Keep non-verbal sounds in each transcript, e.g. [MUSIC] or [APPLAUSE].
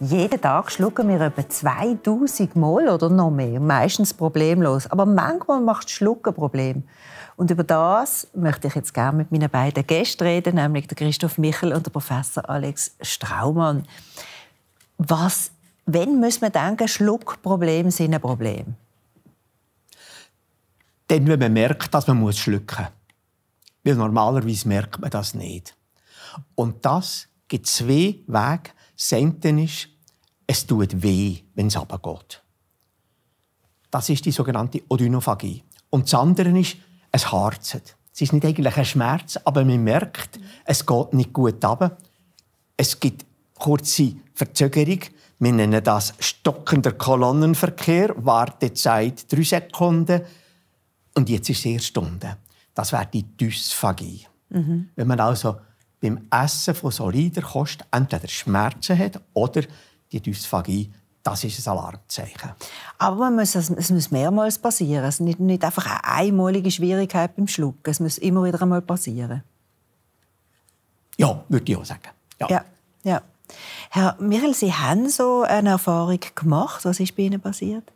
Jeden Tag schlucken wir etwa 2000 Mal oder noch mehr, meistens problemlos. Aber manchmal macht Schlucken Problem. Und über das möchte ich jetzt gerne mit meinen beiden Gästen reden, nämlich Christoph Michel und der Professor Alex Straumann. Was, wenn muss man denken, Schluckprobleme sind ein Problem? Dann, wenn man merkt, dass man muss schlucken muss. Weil normalerweise merkt man das nicht. Und das gibt zwei Wege, das eine ist, es tut weh, wenn es runtergeht. Das ist die sogenannte Odynophagie. Und das andere ist, es harzt. Es ist nicht eigentlich ein Schmerz, aber man merkt, es geht nicht gut runter. Es gibt kurze Verzögerung. Wir nennen das stockender Kolonnenverkehr, Wartezeit drei Sekunden. Und jetzt ist es erst Stunde. Das wäre die Dysphagie. Mhm. Wenn man also beim Essen von solider Kost entweder Schmerzen hat oder die Dysphagie das ist ein Alarmzeichen. Aber man muss, es muss mehrmals passieren. Es ist nicht, nicht einfach eine einmalige Schwierigkeit beim Schlucken. Es muss immer wieder einmal passieren. Ja, würde ich auch sagen. Ja. ja. ja, Herr Michel, Sie haben so eine Erfahrung gemacht. Was ist bei Ihnen passiert?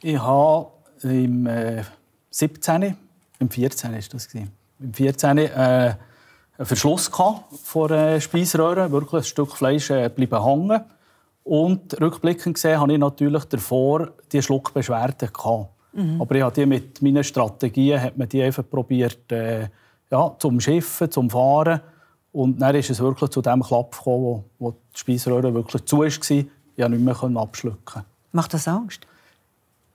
Ich habe im äh, 17., im 14. ist das gewesen. Im 14. Äh, einen Verschluss von der äh, Speisröhre. Wirklich ein Stück Fleisch äh, bleiben hängen. Und rückblickend gesehen hatte ich natürlich davor die Schluckbeschwerden. Gehabt. Mhm. Aber ich habe die mit meinen Strategien hat man die einfach probiert, äh, ja, zum Schiffen, zum Fahren. Und dann ist es wirklich zu dem Klapp gekommen, wo, wo die Speisröhre wirklich zu war. Ich konnte nicht mehr abschlucken. Macht das Angst?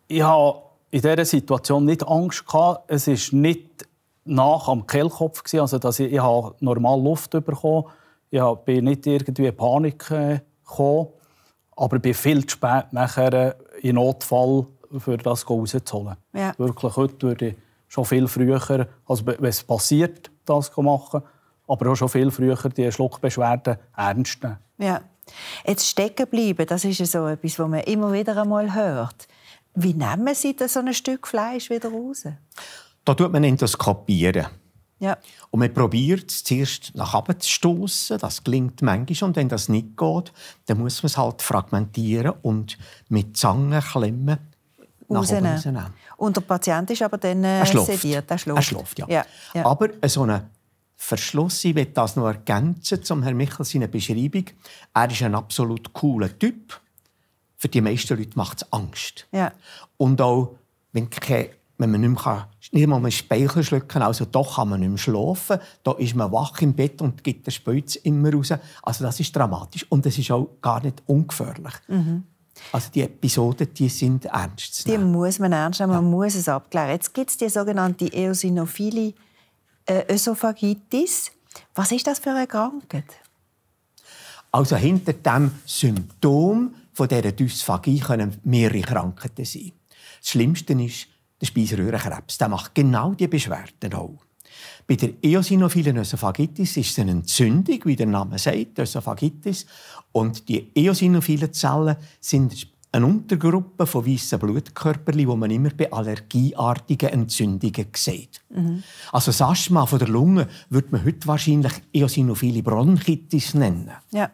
Ich habe in dieser Situation nicht Angst. Gehabt. Es ist nicht nach am Kehlkopf also dass ich, ich habe normal Luft bekommen. Ich habe, nicht irgendwie in Panik äh, gekommen, aber bin viel zu spät nachher äh, in Notfall für das rauszuholen. Ja. Wirklich, heute würde ich schon viel früher, also wenn es passiert, das machen, aber auch schon viel früher die Schluckbeschwerden ernst nehmen. Ja. Jetzt stecken bleiben, das ist so etwas, was man immer wieder einmal hört. Wie nehmen Sie das so ein Stück Fleisch wieder raus? da tut man das Kapieren. Ja. Und man probiert es zuerst nach oben zu stoßen. Das klingt manchmal. Und wenn das nicht geht, dann muss man es halt fragmentieren und mit Zangen klemmen. Rausnehmen. Und der Patient ist aber dann äh, er sediert. Er schläft, er schläft ja. Ja, ja. Aber äh, so ein Verschluss, ich will das noch ergänzen zum Herrn Michel, seine Beschreibung. Er ist ein absolut cooler Typ. Für die meisten Leute macht es Angst. Ja. Und auch, wenn keine wenn man nicht mehr, kann, nicht mehr Speichel schlucken kann, also doch kann man nicht mehr schlafen, da ist man wach im Bett und gibt den Spitz immer raus. Also das ist dramatisch und es ist auch gar nicht ungefährlich. Mhm. Also die Episoden, die sind ernst. zu nehmen. Die muss man ernst nehmen, man ja. muss es abklären. Jetzt gibt es die sogenannte eosinophile äh, Ösophagitis. Was ist das für eine Krankheit? Also hinter dem Symptom von dieser Dysphagie können mehrere Krankheiten sein. Das Schlimmste ist der Speiseröhrenkrebs, der macht genau die Beschwerden auch. Bei der eosinophilen Ösophagitis ist es eine Entzündung, wie der Name sagt, Ösophagitis. Und die eosinophilen Zellen sind eine Untergruppe von weißen Blutkörpern, die man immer bei allergieartigen Entzündungen sieht. Mhm. Also das Asthma von der Lunge würde man heute wahrscheinlich eosinophile Bronchitis nennen. Ja.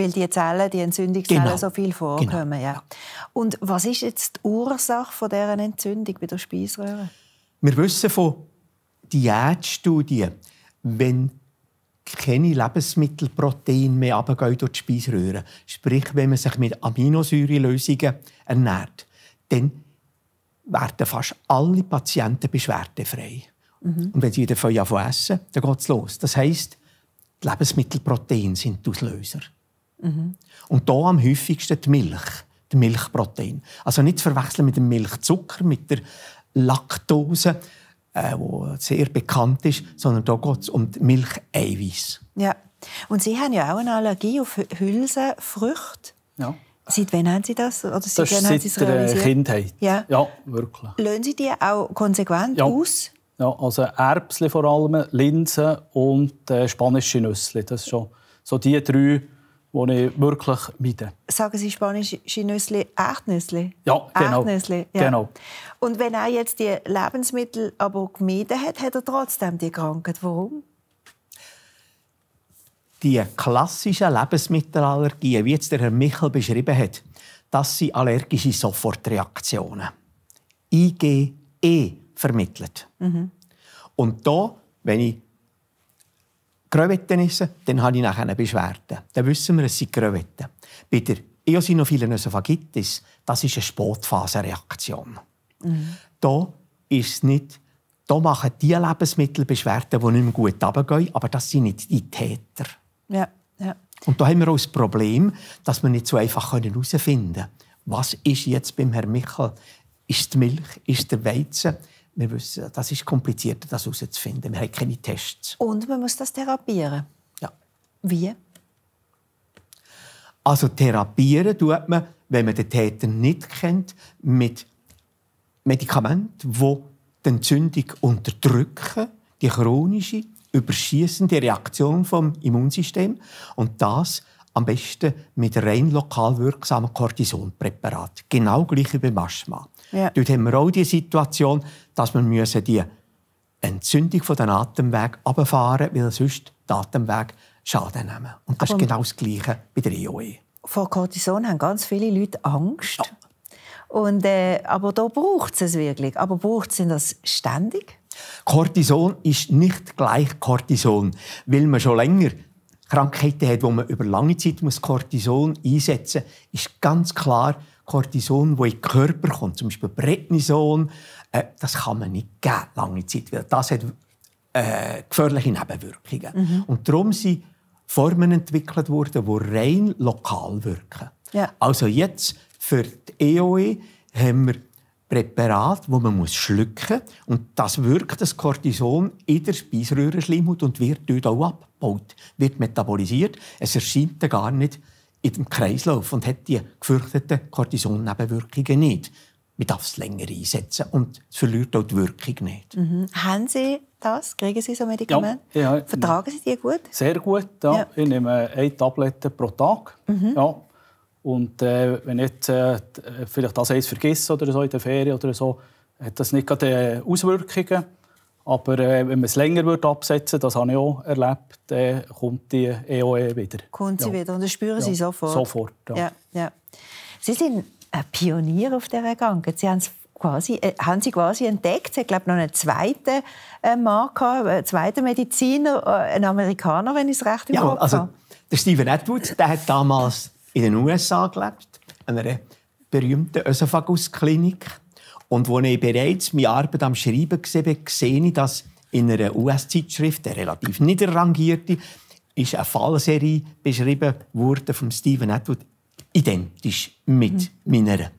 Weil die Zellen, die Entzündungszellen genau. so viel vorkommen. Genau. Ja. Und was ist jetzt die Ursache von dieser Entzündung bei der Speiseröhre? Wir wissen von Diätstudien, wenn keine Lebensmittelproteine mehr runtergehen durch die Speiseröhre, sprich, wenn man sich mit Aminosäurelösungen ernährt, dann werden fast alle Patienten beschwerdefrei. Mhm. Und wenn sie wieder von essen, dann geht es los. Das heisst, die Lebensmittelproteine sind die Auslöser. Mhm. Und da am häufigsten die Milch, die Milchprotein. Also nicht zu verwechseln mit dem Milchzucker, mit der Laktose, äh, wo sehr bekannt ist, sondern da geht es um die Milcheiweiß. Ja. Und Sie haben ja auch eine Allergie auf Hülsenfrüchte. Ja. Seit wann haben Sie das? Oder seit das wann haben Sie es realisiert? Kindheit. Ja. ja, wirklich. Lösen Sie die auch konsequent ja. aus? Ja, also Erbsen vor allem, Linsen und äh, spanische Nüsse. Das sind schon so die drei die ich wirklich meide. Sagen Sie Spanisch Nüssli Erdnüssli? Ja, genau. Erdnüssli, ja. genau. Und wenn er jetzt die Lebensmittel aber gemieden hat, hat er trotzdem die Krankheit. Warum? Die klassischen Lebensmittelallergien, wie jetzt der Herr Michel beschrieben hat, das sind allergische Sofortreaktionen. IgE vermittelt. Mhm. Und da, wenn ich Krevetten essen, dann habe ich nachher eine Beschwerde. Dann wissen wir, es sind Krevetten. Bei der Eosinophilen Ösophagitis, das ist eine Spotphasenreaktion. Mhm. ist nicht da machen die Lebensmittel Beschwerden, die nicht mehr gut runtergehen, aber das sind nicht die Täter. Ja, ja. Und da haben wir auch das Problem, dass wir nicht so einfach herausfinden können, was ist jetzt beim Herrn Michel? Ist die Milch? Ist der Weizen? wir wissen, das ist komplizierter, das herauszufinden. Wir haben keine Tests. Und man muss das therapieren? Ja. Wie? Also therapieren tut man, wenn man den Täter nicht kennt, mit Medikamenten, die die Entzündung unterdrücken, die chronische, überschießende Reaktion vom Immunsystem. Und das am besten mit rein lokal wirksamen Cortisonpräparaten. Genau gleich wie beim Asthma. Ja. Dort haben wir auch die Situation, dass wir müssen die Entzündung von den Atemweg müssen, weil sonst die Atemweg Schaden nehmen. Und das Aber ist genau das Gleiche bei der IOE. E. Vor Cortison haben ganz viele Leute Angst. Ja. Und, äh, aber da braucht es wirklich. Aber braucht es das ständig? Cortison ist nicht gleich Cortison, weil man schon länger Krankheiten hat, wo man über lange Zeit muss Cortison einsetzen muss, ist ganz klar Cortison, wo in den Körper kommt, zum Beispiel Prednison, äh, das kann man nicht geben, lange Zeit, weil das hat äh, gefährliche Nebenwirkungen. Mhm. Und darum sind Formen entwickelt worden, die rein lokal wirken. Ja. Also jetzt für die EOE e haben wir Präparat, wo man muss schlucken muss. Und das wirkt das Cortison in der Speiseröhrenschleimhaut und wird dort auch abgebaut, wird metabolisiert. Es erscheint dann gar nicht in dem Kreislauf und hat die gefürchteten Cortison-Nebenwirkungen nicht. Man darf es länger einsetzen und es verliert auch die Wirkung nicht. Mhm. Haben Sie das? Kriegen Sie so Medikamente? Ja, ja, Vertragen Sie die gut? Sehr gut, ja. ja. Ich nehme eine Tablette pro Tag. Mhm. Ja, und äh, wenn jetzt äh, vielleicht das eins vergisst oder so in der Ferien oder so, hat das nicht gerade äh, Auswirkungen. Aber äh, wenn man es länger wird absetzen das habe ich auch erlebt, dann äh, kommt die EOE e wieder. Kommt sie ja. wieder und das spüren ja. Sie sofort? Sofort, ja. ja. Sie sind ein Pionier auf dieser Gang. Sie haben es quasi, äh, haben sie quasi entdeckt. Sie glaube noch einen zweiten äh, Mann gehabt, einen zweiten Mediziner, äh, einen Amerikaner, wenn ich es recht im ja, Kopf also, habe. Der Steven Edwards, der hat damals in den USA gelebt, an einer berühmten Ösophagus-Klinik. Und als ich bereits meine Arbeit am Schreiben war, sehe ich, dass in einer US-Zeitschrift, der relativ niederrangierte, ist eine Fallserie beschrieben worden von Stephen Atwood, identisch mit mhm. meiner.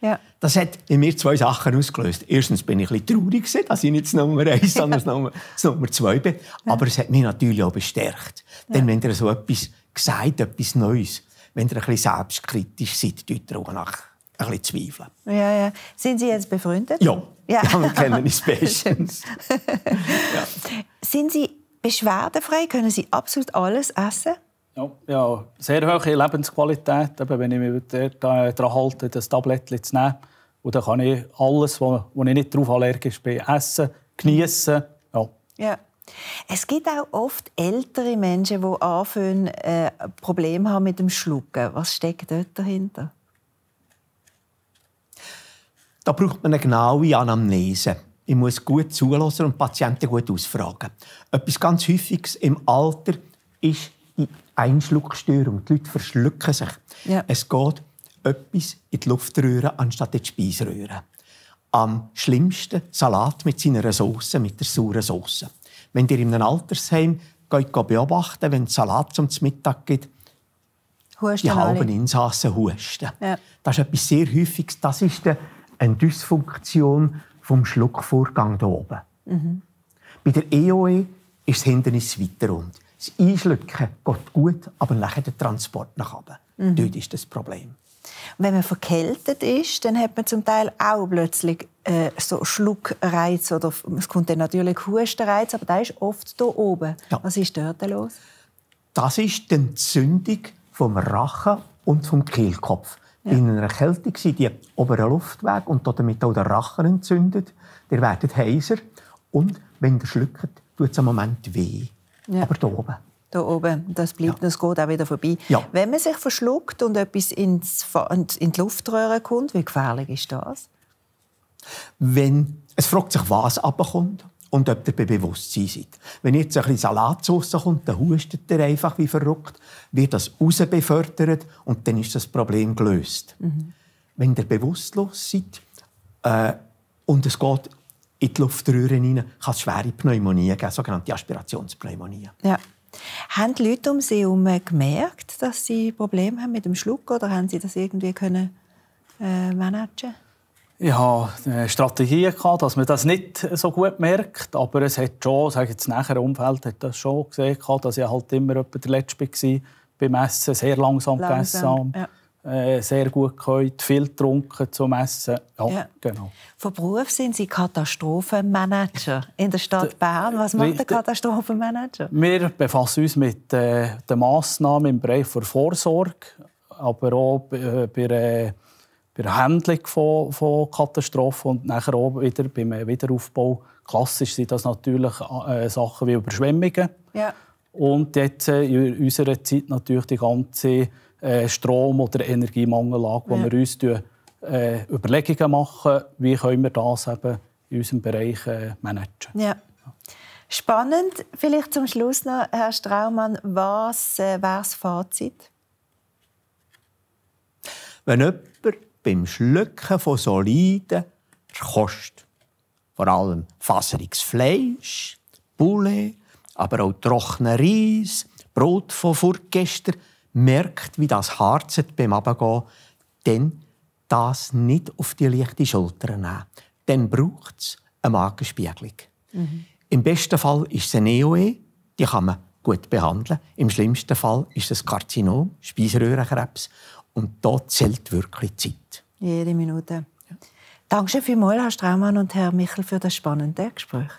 Ja. Das hat in mir zwei Sachen ausgelöst. Erstens bin ich ein traurig, dass ich nicht Nummer eins, [LAUGHS] sondern Nummer, Nummer zwei bin. Ja. Aber es hat mich natürlich auch bestärkt. Denn wenn dir so etwas gesagt, etwas Neues, wenn ihr ein bisschen selbstkritisch seid, dürft ihr auch nach ein bisschen zweifeln. Ja, ja. Sind Sie jetzt befreundet? Ja, ja. ja wir kennen uns [LAUGHS] bestens. ja. Sind Sie beschwerdefrei? Können Sie absolut alles essen? Ja, ja sehr hohe Lebensqualität, eben, wenn ich mich daran äh, halte, das Tablett zu nehmen. Und dann kann ich alles, wo, wo ich nicht darauf allergisch bin, essen, genießen. Ja. ja. Es gibt auch oft ältere Menschen, die anfangen, äh, Probleme haben mit dem Schlucken. Was steckt dort dahinter? Da braucht man eine genaue Anamnese. Ich muss gut zulassen und Patienten gut ausfragen. Etwas ganz Häufiges im Alter ist die Einschluckstörung. Die Leute verschlucken sich. Ja. Es geht etwas in die Luftröhre anstatt in die Speiseröhre. Am schlimmsten Salat mit seiner Soße, mit der sauren Soße. Wenn ihr in einem Altersheim geht, geht beobachten, wenn es Salat zum Mittag gibt, husten die halben alle. Insassen husten. Ja. Das ist etwas sehr Häufiges. Das ist eine Dysfunktion vom Schluckvorgang hier oben. Mhm. Bei der EOE e ist das Hindernis weiter rund. Das Einschlucken geht gut, aber nachher der Transport nach oben. Mhm. Dort ist das Problem. Und wenn man verkältet ist, dann hat man zum Teil auch plötzlich äh, so Schluckreiz oder es kommt dann natürlich Hustenreiz, aber der ist oft hier oben. Ja. Was ist dort los? Das ist die Entzündung vom Rachen und vom Kehlkopf. Ja. In einer Erkältung sind die oberen Luftweg und damit auch der Rachen entzündet. Der wird heiser und wenn ihr schluckt, tut es im Moment weh. Ja. Aber hier oben da oben. Das bleibt ja. uns geht auch wieder vorbei. Ja. Wenn man sich verschluckt und etwas ins, in die Luftröhre kommt, wie gefährlich ist das? Wenn, es fragt sich, was abkommt und ob ihr bei Bewusstsein seid. Wenn jetzt ein bisschen Salatsauce kommt, dann hustet ihr einfach wie verrückt, wird das rausbefördert und dann ist das Problem gelöst. Mhm. Wenn ihr bewusstlos seid äh, und es geht in die Luftröhre hinein, kann es schwere Pneumonie geben, sogenannte Aspirationspneumonie. Ja. Haben die Leute um Sie herum gemerkt, dass sie Probleme haben mit dem Schluck oder haben sie das irgendwie können, äh, managen ich hatte eine äh, Strategie, dass man das nicht so gut merkt. Aber es hat schon, sage ich, jetzt nachher, Umfeld hat das schon gesehen, dass ich halt immer der Letzte war beim Essen, sehr langsam, langsam. gegessen habe. Ja. Äh, sehr gut können, viel getrunken zum Essen. Ja, ja. Genau. Von Beruf sind Sie Katastrophenmanager in der Stadt Bern. Was macht der Katastrophenmanager? Wir befassen uns mit äh, den Massnahmen im Bereich der Vorsorge, aber auch bei, äh, bei bei der Handlung von, von Katastrophen und nachher auch wieder beim Wiederaufbau. Klassisch sind das natürlich äh, Sachen wie Überschwemmungen. Ja. Und jetzt äh, in unserer Zeit natürlich die ganze äh, Strom- oder Energiemangellage, an, wo ja. wir uns äh, Überlegungen machen, wie können wir das eben in unserem Bereich äh, managen. Ja. Spannend. Vielleicht zum Schluss noch, Herr Straumann, was äh, wäre das Fazit? Wenn jemand beim Schlucken von soliden Kost, vor allem faseriges Fleisch, Poulet, aber auch trockener Reis, Brot von vorgestern, merkt, wie das harzt beim Abgehen, dann das nicht auf die leichte Schulter nehmen. Dann braucht es eine Magenspiegelung. Mhm. Im besten Fall ist es eine EOE, e, die kann man gut behandeln. Im schlimmsten Fall ist es Karzinom, Speiseröhrenkrebs. Und da zählt wirklich Zeit. Jede Minute. Ja. Danke vielmals, Herr Straumann und Herr Michel, für das spannende Gespräch.